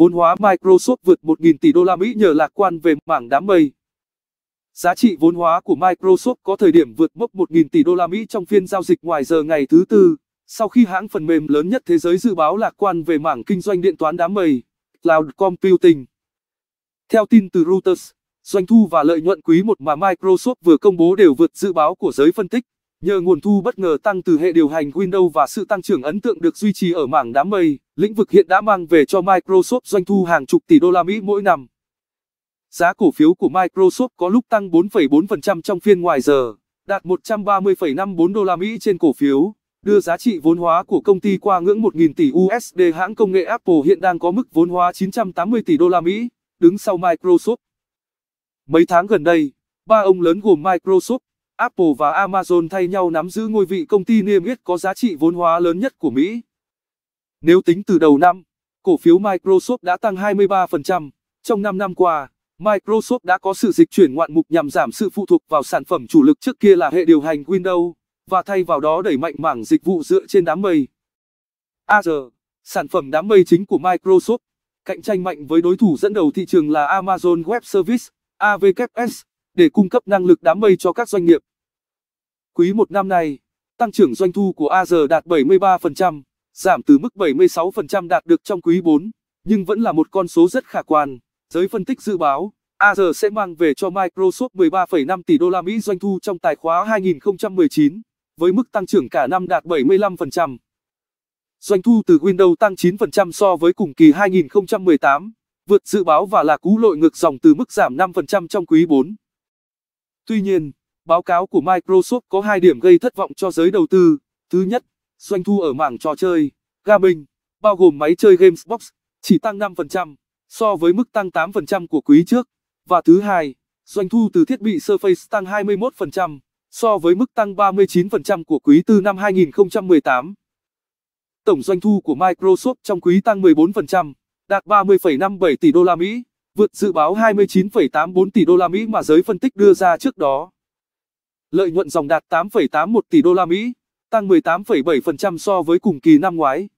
vốn hóa Microsoft vượt 1.000 tỷ đô la Mỹ nhờ lạc quan về mảng đám mây. Giá trị vốn hóa của Microsoft có thời điểm vượt mốc 1.000 tỷ đô la Mỹ trong phiên giao dịch ngoài giờ ngày thứ tư, sau khi hãng phần mềm lớn nhất thế giới dự báo lạc quan về mảng kinh doanh điện toán đám mây, cloud computing. Theo tin từ Reuters, doanh thu và lợi nhuận quý một mà Microsoft vừa công bố đều vượt dự báo của giới phân tích, nhờ nguồn thu bất ngờ tăng từ hệ điều hành Windows và sự tăng trưởng ấn tượng được duy trì ở mảng đám mây lĩnh vực hiện đã mang về cho Microsoft doanh thu hàng chục tỷ đô la Mỹ mỗi năm. Giá cổ phiếu của Microsoft có lúc tăng 4,4% trong phiên ngoài giờ, đạt 130,54 đô la Mỹ trên cổ phiếu, đưa giá trị vốn hóa của công ty qua ngưỡng 1.000 tỷ USD. Hãng công nghệ Apple hiện đang có mức vốn hóa 980 tỷ đô la Mỹ, đứng sau Microsoft. Mấy tháng gần đây, ba ông lớn gồm Microsoft, Apple và Amazon thay nhau nắm giữ ngôi vị công ty niêm yết có giá trị vốn hóa lớn nhất của Mỹ. Nếu tính từ đầu năm, cổ phiếu Microsoft đã tăng 23%. Trong 5 năm qua, Microsoft đã có sự dịch chuyển ngoạn mục nhằm giảm sự phụ thuộc vào sản phẩm chủ lực trước kia là hệ điều hành Windows, và thay vào đó đẩy mạnh mảng dịch vụ dựa trên đám mây. Azure, sản phẩm đám mây chính của Microsoft, cạnh tranh mạnh với đối thủ dẫn đầu thị trường là Amazon Web Service, AWS, để cung cấp năng lực đám mây cho các doanh nghiệp. Quý một năm nay, tăng trưởng doanh thu của Azure đạt 73% giảm từ mức 76% đạt được trong quý 4, nhưng vẫn là một con số rất khả quan. Giới phân tích dự báo, Azure sẽ mang về cho Microsoft 13,5 tỷ đô la Mỹ doanh thu trong tài khoá 2019, với mức tăng trưởng cả năm đạt 75%. Doanh thu từ Windows tăng 9% so với cùng kỳ 2018, vượt dự báo và là cú lội ngược dòng từ mức giảm 5% trong quý 4. Tuy nhiên, báo cáo của Microsoft có hai điểm gây thất vọng cho giới đầu tư. Thứ nhất, Doanh thu ở mảng trò chơi, gaming, bao gồm máy chơi games box, chỉ tăng 5% so với mức tăng 8% của quý trước. Và thứ hai, doanh thu từ thiết bị Surface tăng 21% so với mức tăng 39% của quý tư năm 2018. Tổng doanh thu của Microsoft trong quý tăng 14%, đạt 30,57 tỷ đô la Mỹ, vượt dự báo 29,84 tỷ đô la Mỹ mà giới phân tích đưa ra trước đó. Lợi nhuận dòng đạt 8,81 tỷ đô la Mỹ, tăng 18,7% so với cùng kỳ năm ngoái.